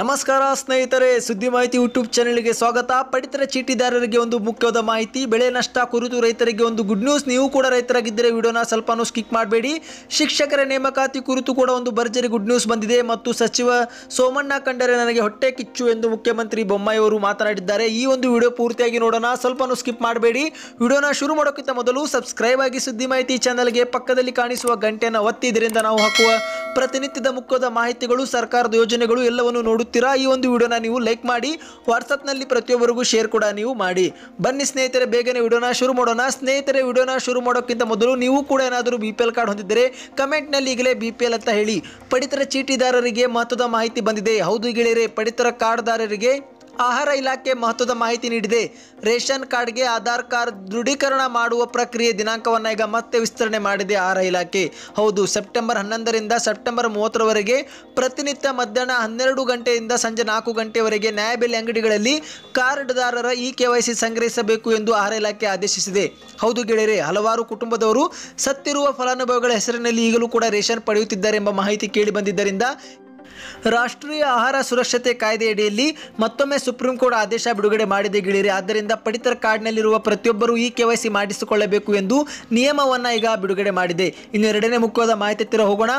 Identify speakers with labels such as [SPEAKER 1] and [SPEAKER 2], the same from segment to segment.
[SPEAKER 1] ನಮಸ್ಕಾರ ಸ್ನೇಹಿತರೆ ಸುದ್ದಿ ಮಾಹಿತಿ ಯೂಟ್ಯೂಬ್ ಚಾನೆಲ್ಗೆ ಸ್ವಾಗತ ಪಡಿತರ ಚೀಟಿದಾರರಿಗೆ ಒಂದು ಮುಖ್ಯವಾದ ಮಾಹಿತಿ ಬೆಳೆ ನಷ್ಟ ಕುರಿತು ರೈತರಿಗೆ ಒಂದು ಗುಡ್ ನ್ಯೂಸ್ ನೀವು ಕೂಡ ರೈತರಾಗಿದ್ದರೆ ವಿಡಿಯೋನ ಸ್ವಲ್ಪನೂ ಸ್ಕಿಪ್ ಮಾಡಬೇಡಿ ಶಿಕ್ಷಕರ ನೇಮಕಾತಿ ಕುರಿತು ಕೂಡ ಒಂದು ಭರ್ಜರಿ ಗುಡ್ ನ್ಯೂಸ್ ಬಂದಿದೆ ಮತ್ತು ಸಚಿವ ಸೋಮಣ್ಣ ಕಂಡರೆ ನನಗೆ ಹೊಟ್ಟೆ ಕಿಚ್ಚು ಎಂದು ಮುಖ್ಯಮಂತ್ರಿ ಬೊಮ್ಮಾಯಿ ಅವರು ಮಾತನಾಡಿದ್ದಾರೆ ಈ ಒಂದು ವಿಡಿಯೋ ಪೂರ್ತಿಯಾಗಿ ನೋಡೋಣ ಸ್ವಲ್ಪನೂ ಸ್ಕಿಪ್ ಮಾಡಬೇಡಿ ವಿಡಿಯೋನ ಶುರು ಮಾಡೋಕ್ಕಿಂತ ಮೊದಲು ಸಬ್ಸ್ಕ್ರೈಬ್ ಆಗಿ ಸುದ್ದಿ ಮಾಹಿತಿ ಚಾನಲ್ಗೆ ಪಕ್ಕದಲ್ಲಿ ಕಾಣಿಸುವ ಗಂಟೆಯನ್ನು ಇದರಿಂದ ನಾವು ಹಾಕುವ ಪ್ರತಿನಿತ್ಯದ ಮುಖದ ಮಾಹಿತಿಗಳು ಸರ್ಕಾರದ ಯೋಜನೆಗಳು ಎಲ್ಲವನ್ನು ನೋಡುತ್ತೀರಾ ಈ ಒಂದು ವಿಡಿಯೋನ ನೀವು ಲೈಕ್ ಮಾಡಿ ವಾಟ್ಸಪ್ನಲ್ಲಿ ಪ್ರತಿಯೊಬ್ಬರಿಗೂ ಶೇರ್ ಕೂಡ ನೀವು ಮಾಡಿ ಬನ್ನಿ ಸ್ನೇಹಿತರೆ ಬೇಗನೆ ವಿಡಿಯೋನ ಶುರು ಮಾಡೋಣ ಸ್ನೇಹಿತರೆ ವಿಡಿಯೋನ ಶುರು ಮಾಡೋಕ್ಕಿಂತ ಮೊದಲು ನೀವು ಕೂಡ ಏನಾದರೂ ಬಿ ಪಿ ಎಲ್ ಕಾರ್ಡ್ ಹೊಂದಿದ್ದರೆ ಕಮೆಂಟ್ನಲ್ಲಿ ಈಗಲೇ ಬಿ ಪಿ ಎಲ್ ಅಂತ ಹೇಳಿ ಪಡಿತರ ಚೀಟಿದಾರರಿಗೆ ಮಹತ್ವದ ಮಾಹಿತಿ ಬಂದಿದೆ ಹೌದು ಗೆಳೆಯರೆ ಪಡಿತರ ಕಾರ್ಡ್ದಾರರಿಗೆ ಆಹಾರ ಇಲಾಖೆ ಮಹತ್ವದ ಮಾಹಿತಿ ನೀಡಿದೆ ರೇಷನ್ ಕಾರ್ಡ್ಗೆ ಆಧಾರ್ ಕಾರ್ಡ್ ದೃಢೀಕರಣ ಮಾಡುವ ಪ್ರಕ್ರಿಯೆ ದಿನಾಂಕವನ್ನು ಈಗ ಮತ್ತೆ ವಿಸ್ತರಣೆ ಮಾಡಿದೆ ಆಹಾರ ಇಲಾಖೆ ಹೌದು ಸೆಪ್ಟೆಂಬರ್ ಹನ್ನೊಂದರಿಂದ ಸೆಪ್ಟೆಂಬರ್ ಮೂವತ್ತರವರೆಗೆ ಪ್ರತಿನಿತ್ಯ ಮಧ್ಯಾಹ್ನ ಹನ್ನೆರಡು ಗಂಟೆಯಿಂದ ಸಂಜೆ ನಾಲ್ಕು ಗಂಟೆವರೆಗೆ ನ್ಯಾಯಬೆಲೆ ಅಂಗಡಿಗಳಲ್ಲಿ ಕಾರ್ಡ್ದಾರರ ಇ ಕೆವೈಸಿ ಸಂಗ್ರಹಿಸಬೇಕು ಎಂದು ಆಹಾರ ಇಲಾಖೆ ಆದೇಶಿಸಿದೆ ಹೌದು ಗೆಳೆಯರೆ ಹಲವಾರು ಕುಟುಂಬದವರು ಸತ್ತಿರುವ ಫಲಾನುಭವಿಗಳ ಹೆಸರಿನಲ್ಲಿ ಈಗಲೂ ಕೂಡ ರೇಷನ್ ಪಡೆಯುತ್ತಿದ್ದಾರೆ ಎಂಬ ಮಾಹಿತಿ ಕೇಳಿ ಬಂದಿದ್ದರಿಂದ ರಾಷ್ಟ್ರೀಯ ಆಹಾರ ಸುರಕ್ಷತೆ ಕಾಯ್ದೆಯಡಿಯಲ್ಲಿ ಮತ್ತೊಮ್ಮೆ ಸುಪ್ರೀಂ ಕೋರ್ಟ್ ಆದೇಶ ಬಿಡುಗಡೆ ಮಾಡಿದೆ ಗಿಳಿರಿ ಆದ್ದರಿಂದ ಪಡಿತರ ಕಾರ್ಡ್ನಲ್ಲಿರುವ ಪ್ರತಿಯೊಬ್ಬರೂ ಈ ಕೆವೈಸಿ ಮಾಡಿಸಿಕೊಳ್ಳಬೇಕು ಎಂದು ನಿಯಮವನ್ನು ಈಗ ಬಿಡುಗಡೆ ಮಾಡಿದೆ ಇನ್ನು ಎರಡನೇ ಮುಖ್ಯವಾದ ಮಾಹಿತಿ ಹತ್ತಿರ ಹೋಗೋಣ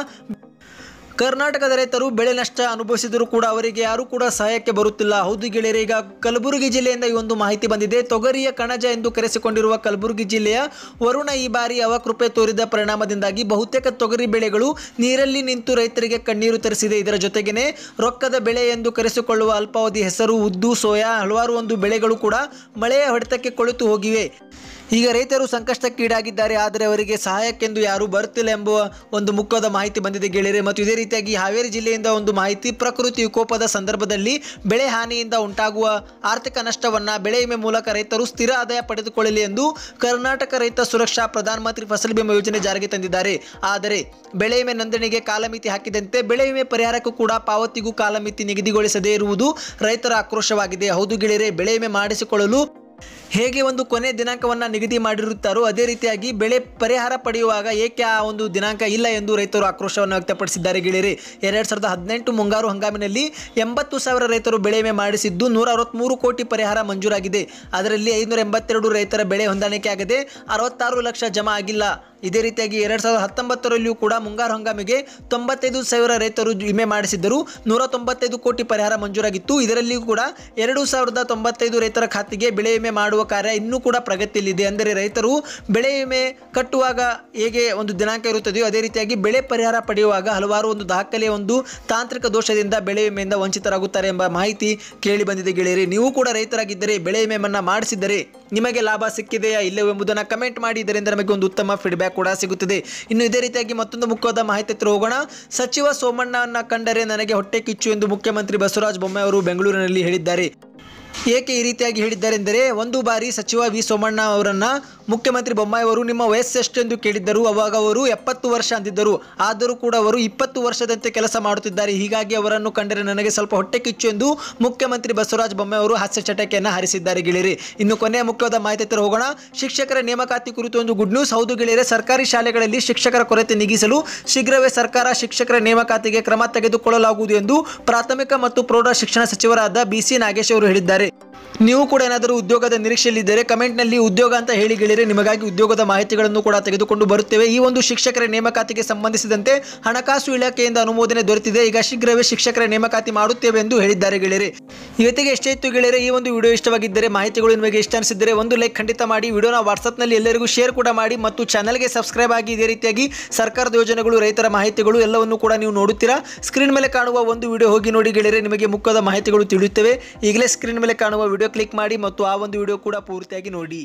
[SPEAKER 1] ಕರ್ನಾಟಕದ ರೈತರು ಬೆಳೆ ನಷ್ಟ ಅನುಭವಿಸಿದರೂ ಕೂಡ ಅವರಿಗೆ ಯಾರೂ ಕೂಡ ಸಹಾಯಕ್ಕೆ ಬರುತ್ತಿಲ್ಲ ಹೌದು ಗೆಳೆಯರೆ ಈಗ ಕಲಬುರಗಿ ಜಿಲ್ಲೆಯಿಂದ ಈ ಒಂದು ಮಾಹಿತಿ ಬಂದಿದೆ ತೊಗರಿಯ ಕಣಜ ಎಂದು ಕರೆಸಿಕೊಂಡಿರುವ ಕಲಬುರಗಿ ಜಿಲ್ಲೆಯ ವರುಣ ಈ ಬಾರಿ ಅವಕೃಪೆ ತೋರಿದ ಪರಿಣಾಮದಿಂದಾಗಿ ಬಹುತೇಕ ತೊಗರಿ ಬೆಳೆಗಳು ನೀರಲ್ಲಿ ನಿಂತು ರೈತರಿಗೆ ಕಣ್ಣೀರು ತರಿಸಿದೆ ಇದರ ಜೊತೆಗೇನೆ ರೊಕ್ಕದ ಬೆಳೆ ಎಂದು ಕರೆಸಿಕೊಳ್ಳುವ ಅಲ್ಪಾವಧಿ ಹೆಸರು ಉದ್ದು ಸೋಯಾ ಹಲವಾರು ಒಂದು ಬೆಳೆಗಳು ಕೂಡ ಮಳೆಯ ಹೊಡೆತಕ್ಕೆ ಕೊಳೆತು ಹೋಗಿವೆ ಈಗ ರೈತರು ಸಂಕಷ್ಟಕ್ಕೀಡಾಗಿದ್ದಾರೆ ಆದರೆ ಅವರಿಗೆ ಸಹಾಯಕ್ಕೆಂದು ಯಾರೂ ಬರುತ್ತಿಲ್ಲ ಎಂಬ ಒಂದು ಮುಖದ ಮಾಹಿತಿ ಬಂದಿದೆ ಗೆಳೆಯರೆ ಮತ್ತು ಇದೇ ರೀತಿಯಾಗಿ ಹಾವೇರಿ ಜಿಲ್ಲೆಯಿಂದ ಒಂದು ಮಾಹಿತಿ ಪ್ರಕೃತಿ ವಿಕೋಪದ ಸಂದರ್ಭದಲ್ಲಿ ಬೆಳೆ ಹಾನಿಯಿಂದ ಉಂಟಾಗುವ ಆರ್ಥಿಕ ನಷ್ಟವನ್ನು ಬೆಳೆ ವಿಮೆ ಮೂಲಕ ರೈತರು ಸ್ಥಿರ ಆದಾಯ ಪಡೆದುಕೊಳ್ಳಲಿ ಎಂದು ಕರ್ನಾಟಕ ರೈತ ಸುರಕ್ಷಾ ಪ್ರಧಾನಮಂತ್ರಿ ಫಸಲ್ ಬಿಮಾ ಯೋಜನೆ ಜಾರಿಗೆ ತಂದಿದ್ದಾರೆ ಆದರೆ ಬೆಳೆ ವಿಮೆ ನೋಂದಣಿಗೆ ಕಾಲಮಿತಿ ಹಾಕಿದಂತೆ ಬೆಳೆ ವಿಮೆ ಪರಿಹಾರಕ್ಕೂ ಕೂಡ ಪಾವತಿಗೂ ಕಾಲಮಿತಿ ನಿಗದಿಗೊಳಿಸದೇ ಇರುವುದು ರೈತರ ಆಕ್ರೋಶವಾಗಿದೆ ಹೌದು ಗೆಳೆಯರೆ ಬೆಳೆ ವಿಮೆ ಮಾಡಿಸಿಕೊಳ್ಳಲು ಹೇಗೆ ಒಂದು ಕೊನೆ ದಿನಾಂಕವನ್ನು ನಿಗದಿ ಮಾಡಿರುತ್ತಾರೋ ಅದೇ ರೀತಿಯಾಗಿ ಬೆಳೆ ಪರಿಹಾರ ಪಡೆಯುವಾಗ ಏಕೆ ಆ ಒಂದು ದಿನಾಂಕ ಇಲ್ಲ ಎಂದು ರೈತರು ಆಕ್ರೋಶವನ್ನು ವ್ಯಕ್ತಪಡಿಸಿದ್ದಾರೆ ಗೆಳೆಯರಿ ಎರಡು ಸಾವಿರದ ಹದಿನೆಂಟು ಮುಂಗಾರು ಹಂಗಾಮಿನಲ್ಲಿ ಎಂಬತ್ತು ಸಾವಿರ ರೈತರು ಬೆಳೆ ವಿಮೆ ಮಾಡಿಸಿದ್ದು ನೂರ ಅರವತ್ತ್ಮೂರು ಕೋಟಿ ಪರಿಹಾರ ಮಂಜೂರಾಗಿದೆ ಅದರಲ್ಲಿ ಐನೂರ ಎಂಬತ್ತೆರಡು ರೈತರ ಬೆಳೆ ಹೊಂದಾಣಿಕೆ ಆಗದೆ ಅರವತ್ತಾರು ಲಕ್ಷ ಜಮಾ ಆಗಿಲ್ಲ ಇದೇ ರೀತಿಯಾಗಿ ಎರಡು ಸಾವಿರದ ಹತ್ತೊಂಬತ್ತರಲ್ಲಿಯೂ ಕೂಡ ಮುಂಗಾರು ಹಂಗಾಮಿಗೆ ತೊಂಬತ್ತೈದು ಸಾವಿರ ರೈತರು ವಿಮೆ ಮಾಡಿಸಿದ್ದರು ನೂರ ತೊಂಬತ್ತೈದು ಕೋಟಿ ಪರಿಹಾರ ಮಂಜೂರಾಗಿತ್ತು ಇದರಲ್ಲಿಯೂ ಕೂಡ ಎರಡು ಸಾವಿರದ ತೊಂಬತ್ತೈದು ರೈತರ ಖಾತೆಗೆ ಬೆಳೆ ವಿಮೆ ಮಾಡುವ ಕಾರ್ಯ ಇನ್ನೂ ಕೂಡ ಪ್ರಗತಿಯಲ್ಲಿದೆ ಅಂದರೆ ರೈತರು ಬೆಳೆ ವಿಮೆ ಕಟ್ಟುವಾಗ ಹೇಗೆ ಒಂದು ದಿನಾಂಕ ಇರುತ್ತದೆಯೋ ಅದೇ ರೀತಿಯಾಗಿ ಬೆಳೆ ಪರಿಹಾರ ಪಡೆಯುವಾಗ ಹಲವಾರು ಒಂದು ದಾಖಲೆ ಒಂದು ತಾಂತ್ರಿಕ ದೋಷದಿಂದ ಬೆಳೆ ವಿಮೆಯಿಂದ ವಂಚಿತರಾಗುತ್ತಾರೆ ಎಂಬ ಮಾಹಿತಿ ಕೇಳಿ ಬಂದಿದೆ ಗೆಳೆಯರಿ ನೀವು ಕೂಡ ರೈತರಾಗಿದ್ದರೆ ಬೆಳೆ ವಿಮೆಯನ್ನು ಮಾಡಿಸಿದರೆ ನಿಮಗೆ ಲಾಭ ಸಿಕ್ಕಿದೆಯಾ ಇಲ್ಲವೋ ಎಂಬುದನ್ನು ಕಮೆಂಟ್ ಮಾಡಿ ಇದರಿಂದ ನಮಗೆ ಒಂದು ಉತ್ತಮ ಫೀಡ್ಬ್ಯಾಕ್ ಕೂಡ ಸಿಗುತ್ತದೆ ಇನ್ನು ಇದೇ ರೀತಿಯಾಗಿ ಮತ್ತೊಂದು ಮುಖ್ಯವಾದ ಮಾಹಿತಿ ಹತ್ರ ಹೋಗೋಣ ಸಚಿವ ಸೋಮಣ್ಣನ ಕಂಡರೆ ನನಗೆ ಹೊಟ್ಟೆ ಕಿಚ್ಚು ಎಂದು ಮುಖ್ಯಮಂತ್ರಿ ಬಸವರಾಜ ಬೊಮ್ಮಾಯಿ ಅವರು ಬೆಂಗಳೂರಿನಲ್ಲಿ ಹೇಳಿದ್ದಾರೆ ಏಕೆ ಈ ರೀತಿಯಾಗಿ ಹೇಳಿದ್ದಾರೆಂದರೆ ಒಂದು ಬಾರಿ ಸಚಿವ ವಿ ಸೋಮಣ್ಣ ಅವರನ್ನು ಮುಖ್ಯಮಂತ್ರಿ ಬೊಮ್ಮಾಯಿ ಅವರು ನಿಮ್ಮ ಎಂದು ಕೇಳಿದ್ದರು ಅವಾಗ ಅವರು ಎಪ್ಪತ್ತು ವರ್ಷ ಅಂದಿದ್ದರು ಆದರೂ ಕೂಡ ಅವರು ಇಪ್ಪತ್ತು ವರ್ಷದಂತೆ ಕೆಲಸ ಮಾಡುತ್ತಿದ್ದಾರೆ ಹೀಗಾಗಿ ಅವರನ್ನು ಕಂಡರೆ ನನಗೆ ಸ್ವಲ್ಪ ಹೊಟ್ಟೆ ಕಿಚ್ಚು ಎಂದು ಮುಖ್ಯಮಂತ್ರಿ ಬಸವರಾಜ ಬೊಮ್ಮಾಯಿ ಅವರು ಹಾಸ್ಯ ಚಟಕೆಯನ್ನು ಹಾರಿಸಿದ್ದಾರೆ ಗೆಳೆಯರಿ ಇನ್ನು ಕೊನೆಯ ಮುಖ್ಯವಾದ ಮಾಹಿತಿ ತರ ಹೋಗೋಣ ಶಿಕ್ಷಕರ ನೇಮಕಾತಿ ಕುರಿತು ಒಂದು ಗುಡ್ ನ್ಯೂಸ್ ಹೌದು ಗೆಳೆಯರೆ ಸರ್ಕಾರಿ ಶಾಲೆಗಳಲ್ಲಿ ಶಿಕ್ಷಕರ ಕೊರತೆ ನೀಗಿಸಲು ಶೀಘ್ರವೇ ಸರ್ಕಾರ ಶಿಕ್ಷಕರ ನೇಮಕಾತಿಗೆ ಕ್ರಮ ತೆಗೆದುಕೊಳ್ಳಲಾಗುವುದು ಎಂದು ಪ್ರಾಥಮಿಕ ಮತ್ತು ಪ್ರೌಢ ಶಿಕ್ಷಣ ಸಚಿವರಾದ ಬಿಸಿ ನಾಗೇಶ್ ಅವರು ಹೇಳಿದ್ದಾರೆ ನೀವು ಕೂಡ ಏನಾದರೂ ಉದ್ಯೋಗದ ನಿರೀಕ್ಷೆಯಲ್ಲಿದ್ದರೆ ಕಮೆಂಟ್ನಲ್ಲಿ ಉದ್ಯೋಗ ಅಂತ ಹೇಳಿ ಗೆಳೆಯರೆ ನಿಮಗಾಗಿ ಉದ್ಯೋಗದ ಮಾಹಿತಿಗಳನ್ನು ಕೂಡ ತೆಗೆದುಕೊಂಡು ಬರುತ್ತೇವೆ ಈ ಒಂದು ಶಿಕ್ಷಕರ ನೇಮಕಾತಿಗೆ ಸಂಬಂಧಿಸಿದಂತೆ ಹಣಕಾಸು ಇಲಾಖೆಯಿಂದ ಅನುಮೋದನೆ ದೊರೆತಿದೆ ಈಗ ಶೀಘ್ರವೇ ಶಿಕ್ಷಕರ ನೇಮಕಾತಿ ಮಾಡುತ್ತೇವೆ ಎಂದು ಹೇಳಿದ್ದಾರೆ ಗೆಳೆಯರೆ ಇವತ್ತಿಗೆ ಎಷ್ಟೇ ಇತ್ತು ಗೆಳೆಯರೆ ಈ ಒಂದು ವಿಡಿಯೋ ಇಷ್ಟವಾಗಿದ್ದರೆ ಮಾಹಿತಿಗಳು ನಿಮಗೆ ಇಷ್ಟ ಅನಿಸಿದರೆ ಒಂದು ಲೈಕ್ ಖಂಡಿತ ಮಾಡಿ ವಿಡಿಯೋನ ವಾಟ್ಸಪ್ನಲ್ಲಿ ಎಲ್ಲರಿಗೂ ಶೇರ್ ಕೂಡ ಮಾಡಿ ಮತ್ತು ಚಾನಲ್ಗೆ ಸಬ್ಸ್ಕ್ರೈಬ್ ಆಗಿ ಇದೇ ರೀತಿಯಾಗಿ ಸರ್ಕಾರದ ಯೋಜನೆಗಳು ರೈತರ ಮಾಹಿತಿಗಳು ಎಲ್ಲವನ್ನು ಕೂಡ ನೀವು ನೋಡುತ್ತೀರಾ ಸ್ಕ್ರೀನ್ ಮೇಲೆ ಕಾಣುವ ಒಂದು ವಿಡಿಯೋ ಹೋಗಿ ನೋಡಿ ಗೆಳೆಯರೆ ನಿಮಗೆ ಮುಖದ ಮಾಹಿತಿಗಳು ತಿಳಿಯುತ್ತವೆ ಈಗಲೇ ಸ್ಕ್ರೀನ್ ಮೇಲೆ ಕಾಣುವ ವಿಡಿಯೋ ಕ್ಲಿಕ್ ಮಾಡಿ ಮತ್ತು ಆ ಒಂದು ವಿಡಿಯೋ ಕೂಡ ಪೂರ್ತಿಯಾಗಿ ನೋಡಿ